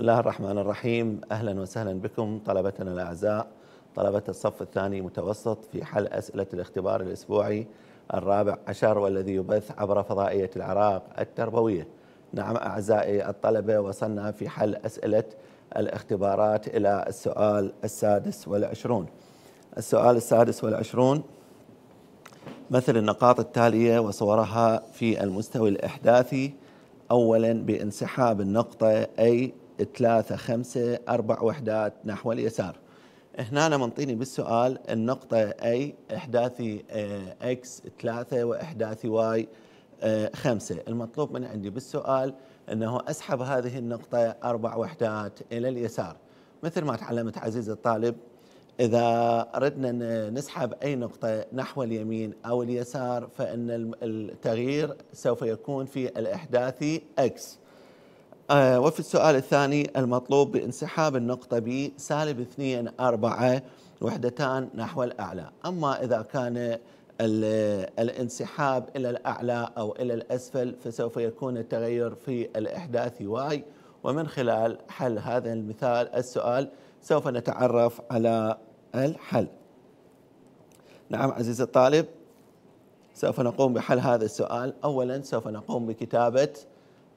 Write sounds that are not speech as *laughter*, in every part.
بسم الله الرحمن الرحيم أهلا وسهلا بكم طلبتنا الأعزاء طلبة الصف الثاني متوسط في حل أسئلة الاختبار الأسبوعي الرابع عشر والذي يبث عبر فضائية العراق التربوية نعم أعزائي الطلبة وصلنا في حل أسئلة الاختبارات إلى السؤال السادس والعشرون السؤال السادس والعشرون مثل النقاط التالية وصورها في المستوى الإحداثي أولا بانسحاب النقطة أي ثلاثة خمسة أربع وحدات نحو اليسار هنا منطيني بالسؤال النقطة أي إحداثي إكس آه، ثلاثة وإحداثي واي آه، خمسة المطلوب من عندي بالسؤال أنه أسحب هذه النقطة أربع وحدات إلى اليسار مثل ما تعلمت عزيزي الطالب إذا أردنا نسحب أي نقطة نحو اليمين أو اليسار فإن التغيير سوف يكون في الإحداثي إكس آه، وفي السؤال الثاني المطلوب بانسحاب النقطة ب سالب 2 4 وحدتان نحو الأعلى أما إذا كان الانسحاب إلى الأعلى أو إلى الأسفل فسوف يكون التغير في الإحداث واي ومن خلال حل هذا المثال السؤال سوف نتعرف على الحل نعم عزيزي الطالب سوف نقوم بحل هذا السؤال أولا سوف نقوم بكتابة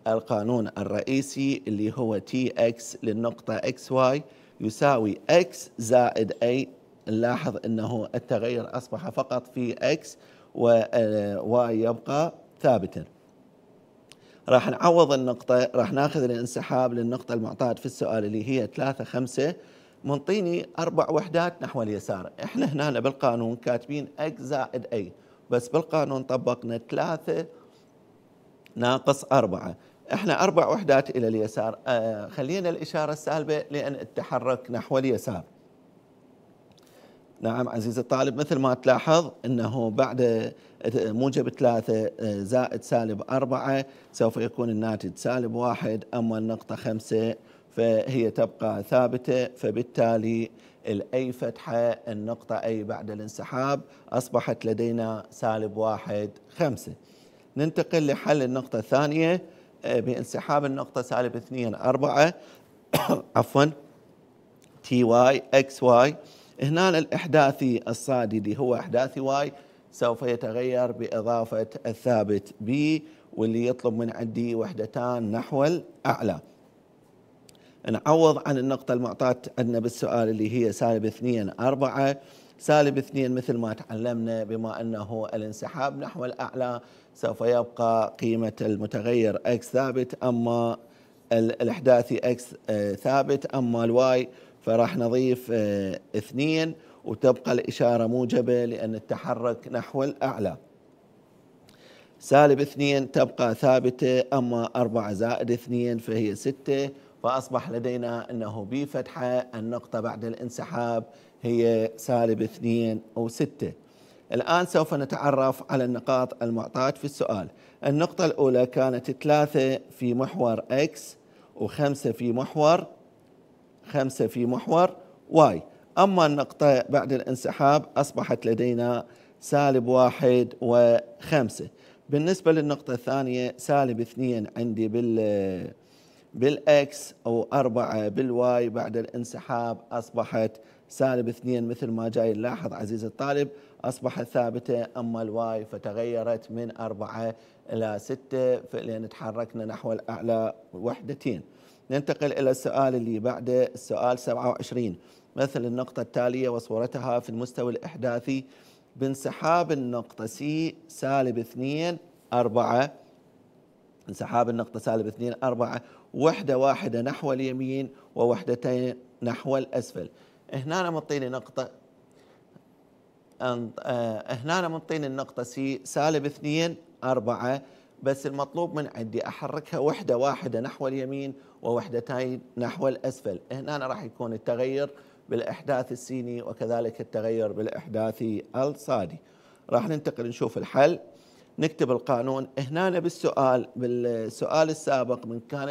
القانون الرئيسي اللي هو تي اكس للنقطة اكس واي يساوي اكس زائد اي نلاحظ انه التغير اصبح فقط في اكس وواي آه، يبقى ثابتا راح نعوض النقطة راح ناخذ الانسحاب للنقطة المعطاة في السؤال اللي هي 3 5 منطيني أربع وحدات نحو اليسار احنا هنا بالقانون كاتبين x زائد a بس بالقانون طبقنا 3 ناقص 4 احنا اربع وحدات الى اليسار آه خلينا الاشاره السالبه لان التحرك نحو اليسار نعم عزيزي الطالب مثل ما تلاحظ انه بعد موجب ثلاثة آه، زائد سالب أربعة سوف يكون الناتج سالب واحد أما النقطة خمسة فهي تبقى ثابتة فبالتالي الأي فتحة النقطة أي بعد الانسحاب أصبحت لدينا سالب واحد خمسة ننتقل لحل النقطة الثانية بانسحاب النقطة سالب 2 4 *coughs* عفوا تي واي اكس واي هنا الإحداثي الصادي هو إحداثي واي سوف يتغير بإضافة الثابت بي واللي يطلب من عندي وحدتان نحو الأعلى نعوض عن النقطة المعطاة عندنا بالسؤال اللي هي سالب 2 4 سالب اثنين مثل ما تعلمنا بما أنه الانسحاب نحو الأعلى سوف يبقى قيمة المتغير اكس ثابت أما الإحداثي اكس آه، ثابت أما الواي فراح نضيف آه، اثنين وتبقى الإشارة موجبة لأن التحرك نحو الأعلى سالب اثنين تبقى ثابتة أما أربعة زائد اثنين فهي ستة فأصبح لدينا أنه بفتحة النقطة بعد الانسحاب هي سالب اثنين أو ستة الآن سوف نتعرف على النقاط المعطاة في السؤال النقطة الأولى كانت ثلاثة في محور X وخمسة في محور خمسة في محور Y أما النقطة بعد الانسحاب أصبحت لدينا سالب واحد وخمسة بالنسبة للنقطة الثانية سالب اثنين عندي بال بالإكس أو أربعة بالواي بعد الانسحاب أصبحت سالب اثنين مثل ما جاي نلاحظ عزيزي الطالب أصبحت ثابتة أما الواي فتغيرت من أربعة إلى ستة فلان تحركنا نحو الأعلى وحدتين ننتقل إلى السؤال اللي بعده السؤال 27 مثل النقطة التالية وصورتها في المستوى الإحداثي بانسحاب النقطة سي سالب اثنين أربعة انسحاب النقطة سالب اثنين أربعة وحدة واحدة نحو اليمين ووحدتين نحو الأسفل هنا منطيني نقطة آه، هنا منطيني النقطة سي سالب اثنين أربعة بس المطلوب من عندي أحركها وحدة واحدة نحو اليمين ووحدتين نحو الأسفل هنا راح يكون التغير بالإحداث السيني وكذلك التغير بالإحداث الصادي راح ننتقل نشوف الحل نكتب القانون هنا بالسؤال بالسؤال السابق من كان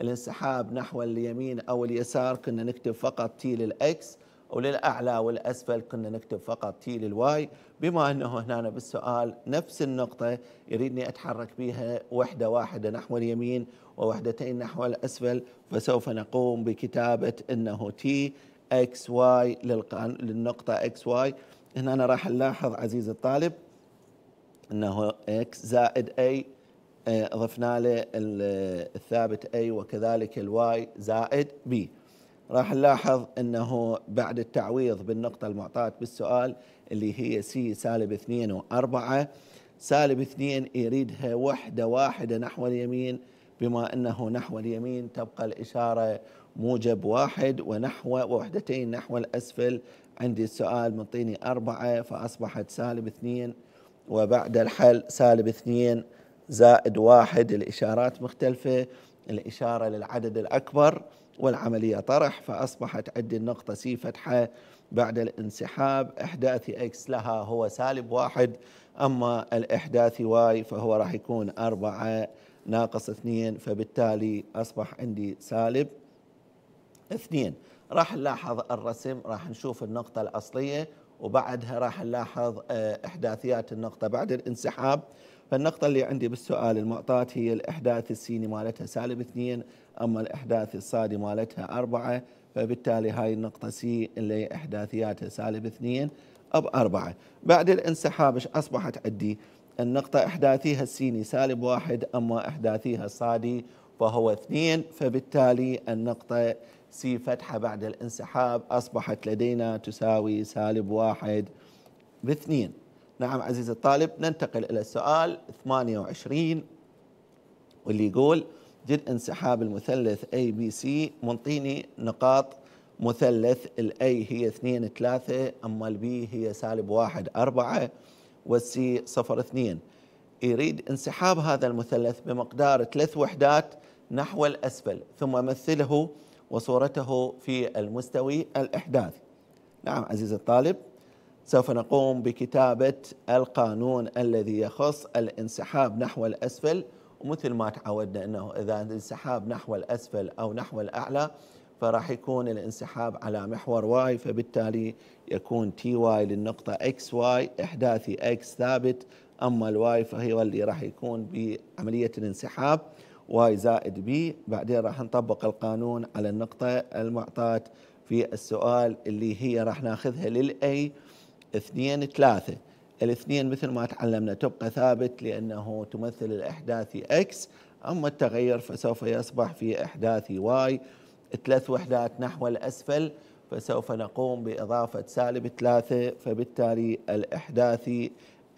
الانسحاب نحو اليمين او اليسار كنا نكتب فقط تي للاكس وللاعلى والاسفل كنا نكتب فقط تي للواي بما انه هنا بالسؤال نفس النقطه يريدني اتحرك بها وحده واحده نحو اليمين ووحدتين نحو الاسفل فسوف نقوم بكتابه انه تي اكس واي للنقطه اكس واي هنا راح نلاحظ عزيزي الطالب انه اكس زائد اي آه، ضفنا له الثابت اي وكذلك الواي زائد بي راح نلاحظ انه بعد التعويض بالنقطه المعطاه بالسؤال اللي هي سي سالب 2 و4 سالب 2 يريدها وحده واحده نحو اليمين بما انه نحو اليمين تبقى الاشاره موجب واحد ونحو وحدتين نحو الاسفل عندي السؤال منطيني أربعة فأصبحت سالب 2 وبعد الحل سالب اثنين زائد واحد الإشارات مختلفة الإشارة للعدد الأكبر والعملية طرح فأصبحت عندي النقطة سي فتحة بعد الانسحاب إحداثي إكس لها هو سالب واحد أما الإحداثي واي فهو راح يكون أربعة ناقص اثنين فبالتالي أصبح عندي سالب اثنين راح نلاحظ الرسم راح نشوف النقطة الأصلية وبعدها راح نلاحظ آه، احداثيات النقطه بعد الانسحاب فالنقطه اللي عندي بالسؤال المعطاه هي الاحداث السيني مالتها سالب اثنين اما الاحداث الصادي مالتها اربعه فبالتالي هاي النقطه سي اللي احداثياتها سالب اثنين 4 بعد الانسحاب ايش أصبحت عندي النقطة إحداثيها السيني سالب واحد أما إحداثيها الصادي فهو اثنين فبالتالي النقطة سي فتحة بعد الانسحاب أصبحت لدينا تساوي سالب واحد باثنين نعم عزيز الطالب ننتقل إلى السؤال 28 واللي يقول جد انسحاب المثلث اي بي سي منطيني نقاط مثلث الاي هي 2 3 اما البي هي سالب 1 4 والسي 0 2 يريد انسحاب هذا المثلث بمقدار ثلاث وحدات نحو الاسفل ثم مثله وصورته في المستوي الإحداثي نعم عزيزي الطالب سوف نقوم بكتابة القانون الذي يخص الانسحاب نحو الأسفل ومثل ما تعودنا أنه إذا الانسحاب نحو الأسفل أو نحو الأعلى فراح يكون الانسحاب على محور واي فبالتالي يكون تي واي للنقطة اكس واي إحداثي اكس ثابت أما الواي فهي اللي راح يكون بعملية الانسحاب واي زائد بي بعدين راح نطبق القانون على النقطة المعطاة في السؤال اللي هي راح ناخذها للأي اثنين ثلاثة الاثنين مثل ما تعلمنا تبقى ثابت لأنه تمثل الإحداثي اكس أما التغير فسوف يصبح في إحداثي واي ثلاث وحدات نحو الأسفل فسوف نقوم بإضافة سالب ثلاثة فبالتالي الإحداثي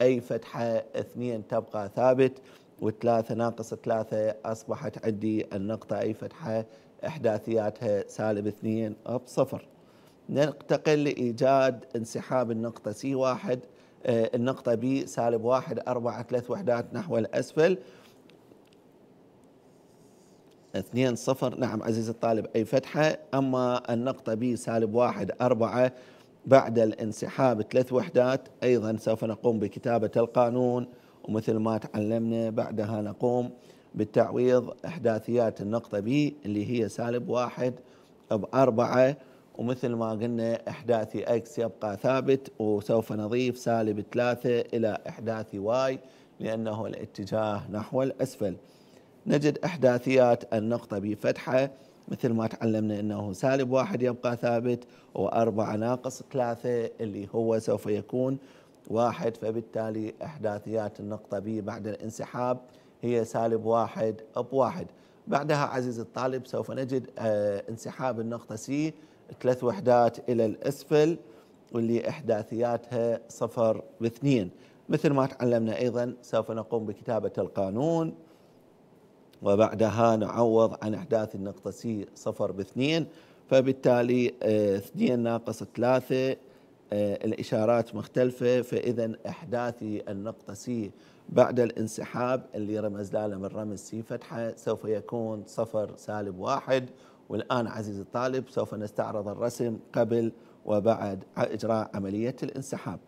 أي فتحة اثنين تبقى ثابت والثلاثة ناقص ثلاثة أصبحت عندي النقطة أي فتحة إحداثياتها سالب اثنين أب صفر ننتقل لإيجاد انسحاب النقطة سي واحد آه، النقطة بي سالب واحد أربعة ثلاث وحدات نحو الأسفل اثنين صفر نعم عزيزي الطالب أي فتحة أما النقطة بي سالب واحد أربعة بعد الانسحاب ثلاث وحدات أيضا سوف نقوم بكتابة القانون ومثل ما تعلمنا بعدها نقوم بالتعويض إحداثيات النقطة بي اللي هي سالب واحد بأربعة ومثل ما قلنا إحداثي إكس يبقى ثابت وسوف نضيف سالب ثلاثة إلى إحداثي واي لأنه الاتجاه نحو الأسفل نجد إحداثيات النقطة بفتحة مثل ما تعلمنا أنه سالب واحد يبقى ثابت وأربعة ناقص ثلاثة اللي هو سوف يكون واحد فبالتالي إحداثيات النقطة بي بعد الانسحاب هي سالب واحد بواحد بعدها عزيزي الطالب سوف نجد آه، انسحاب النقطة سي ثلاث وحدات إلى الأسفل واللي إحداثياتها صفر باثنين مثل ما تعلمنا أيضا سوف نقوم بكتابة القانون وبعدها نعوض عن إحداث النقطة سي صفر باثنين فبالتالي آه، اثنين ناقص ثلاثة آه، الإشارات مختلفة فإذا أحداثي النقطة سي بعد الانسحاب اللي رمز لها من رمز سي فتحة سوف يكون صفر سالب واحد والآن عزيزي الطالب سوف نستعرض الرسم قبل وبعد إجراء عملية الانسحاب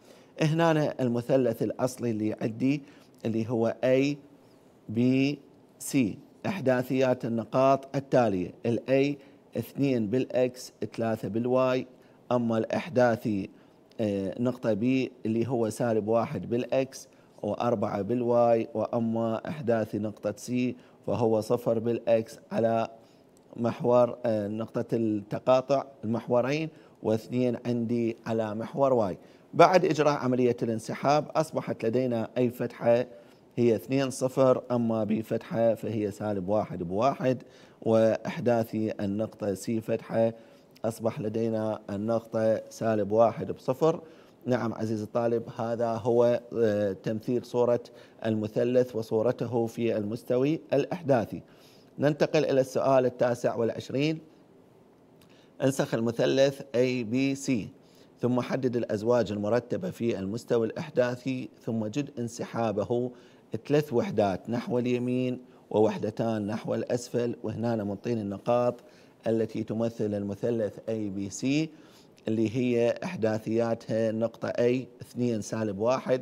هنا المثلث الأصلي اللي عندي اللي هو A B C إحداثيات النقاط التالية الأي 2 بالإكس 3 بالواي أما الإحداثي آه، نقطة بي اللي هو سالب واحد بالإكس وأربعة بالواي وأما إحداث نقطة سي فهو صفر بالإكس على محور آه، نقطة التقاطع المحورين واثنين عندي على محور واي بعد إجراء عملية الانسحاب أصبحت لدينا أي فتحة هي اثنين صفر أما بفتحة فهي سالب واحد بواحد وإحداث النقطة سي فتحة أصبح لدينا النقطة سالب واحد بصفر نعم عزيزي الطالب هذا هو آه، تمثيل صورة المثلث وصورته في المستوي الأحداثي ننتقل إلى السؤال التاسع والعشرين انسخ المثلث A B C ثم حدد الأزواج المرتبة في المستوى الأحداثي ثم جد انسحابه ثلاث وحدات نحو اليمين ووحدتان نحو الأسفل وهنا منطين النقاط التي تمثل المثلث اي بي سي اللي هي احداثياتها نقطه اي 2 سالب 1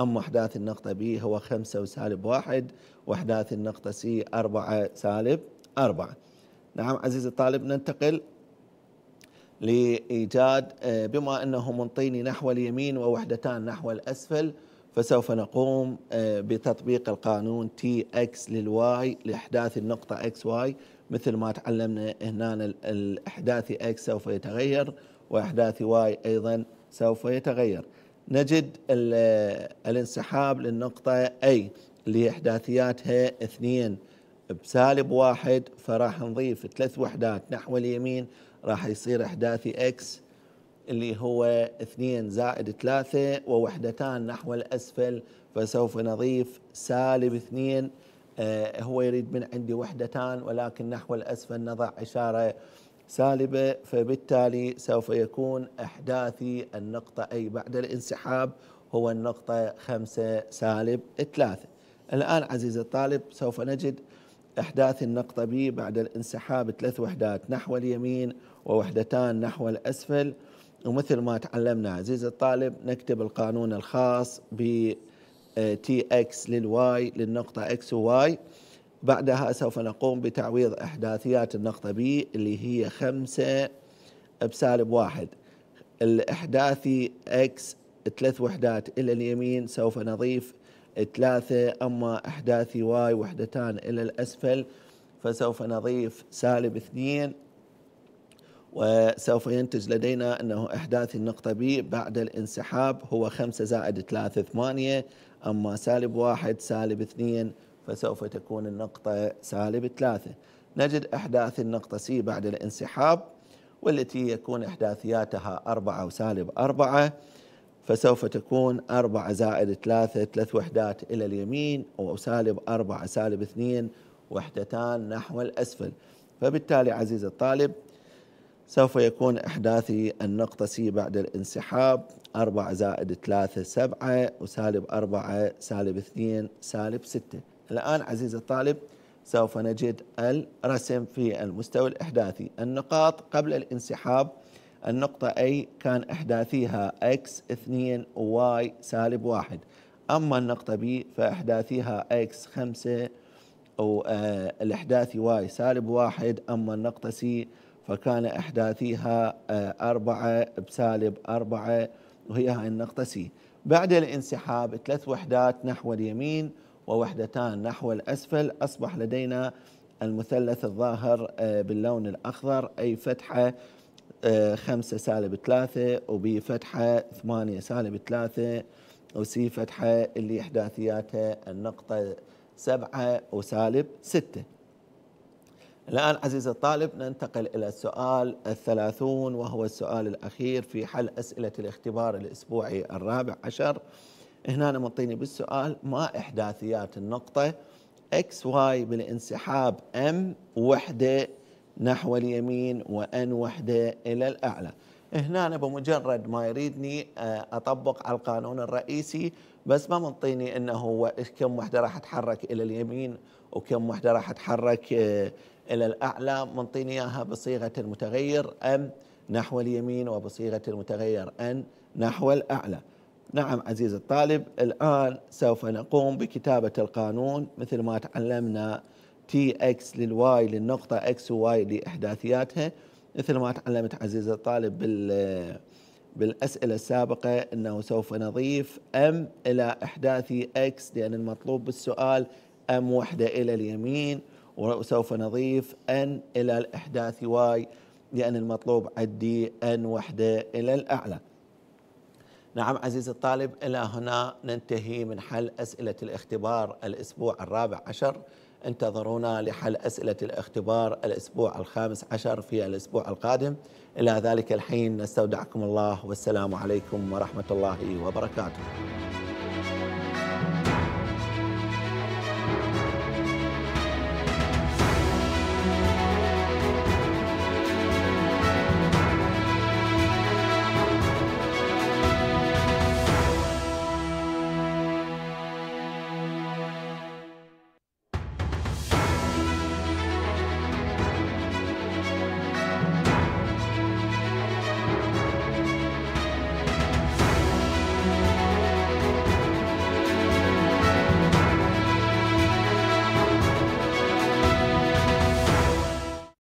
اما احداث النقطه بي هو 5 سالب 1 واحداث النقطه سي 4 سالب 4 نعم عزيزي الطالب ننتقل لايجاد آه، بما انه منطيني نحو اليمين ووحدتان نحو الاسفل فسوف نقوم آه، بتطبيق القانون تي اكس للواي لاحداث النقطه اكس واي مثل ما تعلمنا هنا الإحداثي إكس سوف يتغير وإحداثي واي أيضا سوف يتغير نجد الانسحاب للنقطة اي اللي هي إحداثياتها اثنين بسالب واحد فراح نضيف ثلاث وحدات نحو اليمين راح يصير إحداثي اكس اللي هو اثنين زائد ثلاثة ووحدتان نحو الأسفل فسوف نضيف سالب اثنين آه، هو يريد من عندي وحدتان ولكن نحو الأسفل نضع إشارة سالبة فبالتالي سوف يكون أحداثي النقطة أي بعد الانسحاب هو النقطة خمسة سالب ثلاثة الآن عزيزي الطالب سوف نجد أحداث النقطة بي بعد الانسحاب ثلاث وحدات نحو اليمين ووحدتان نحو الأسفل ومثل ما تعلمنا عزيزي الطالب نكتب القانون الخاص ب تي اكس للواي للنقطة اكس وواي بعدها سوف نقوم بتعويض إحداثيات النقطة بي اللي هي خمسة بسالب واحد الإحداثي اكس ثلاث وحدات إلى اليمين سوف نضيف ثلاثة أما إحداثي واي وحدتان إلى الأسفل فسوف نضيف سالب اثنين وسوف ينتج لدينا أنه إحداث النقطة بي بعد الانسحاب هو 5 زائد 3 8 أما سالب واحد سالب اثنين فسوف تكون النقطة سالب ثلاثة نجد أحداث النقطة سي بعد الانسحاب والتي يكون إحداثياتها أربعة وسالب أربعة فسوف تكون أربعة زائد ثلاثة ثلاث وحدات إلى اليمين أو سالب أربعة سالب اثنين وحدتان نحو الأسفل فبالتالي عزيز الطالب سوف يكون إحداثي النقطة سي بعد الانسحاب 4 زائد 3 7 وسالب 4 سالب 2 سالب 6 الآن عزيزي الطالب سوف نجد الرسم في المستوى الإحداثي النقاط قبل الانسحاب النقطة A كان إحداثيها x 2 y سالب 1 أما النقطة B فإحداثيها x 5 والإحداثي آه، y سالب 1 أما النقطة C فكان إحداثيها آه، أربعة بسالب أربعة وهي هاي النقطة سي بعد الانسحاب ثلاث وحدات نحو اليمين ووحدتان نحو الأسفل أصبح لدينا المثلث الظاهر آه، باللون الأخضر أي فتحة آه، خمسة سالب ثلاثة وبي فتحة ثمانية سالب ثلاثة وسي فتحة اللي إحداثياتها النقطة سبعة وسالب ستة الآن عزيزي الطالب ننتقل إلى السؤال الثلاثون وهو السؤال الأخير في حل أسئلة الاختبار الأسبوعي الرابع عشر هنا أنا مطيني بالسؤال ما إحداثيات النقطة اكس واي بالانسحاب ام وحده نحو اليمين وان وحده الى الاعلى هنا بمجرد ما يريدني آه، اطبق على القانون الرئيسي بس ما منطيني انه كم وحده راح اتحرك الى اليمين وكم وحده راح اتحرك آه، إلى الأعلى منطيني إياها بصيغة المتغير أم نحو اليمين وبصيغة المتغير أن نحو الأعلى نعم عزيز الطالب الآن سوف نقوم بكتابة القانون مثل ما تعلمنا تي اكس للواي للنقطة اكس وواي لإحداثياتها مثل ما تعلمت عزيز الطالب بال بالأسئلة السابقة أنه سوف نضيف أم إلى إحداثي اكس لأن المطلوب بالسؤال أم وحدة إلى اليمين وسوف نضيف أن إلى الإحداث واي لأن المطلوب عندي أن وحدة إلى الأعلى نعم عزيزي الطالب إلى هنا ننتهي من حل أسئلة الاختبار الأسبوع الرابع عشر انتظرونا لحل أسئلة الاختبار الأسبوع الخامس عشر في الأسبوع القادم إلى ذلك الحين نستودعكم الله والسلام عليكم ورحمة الله وبركاته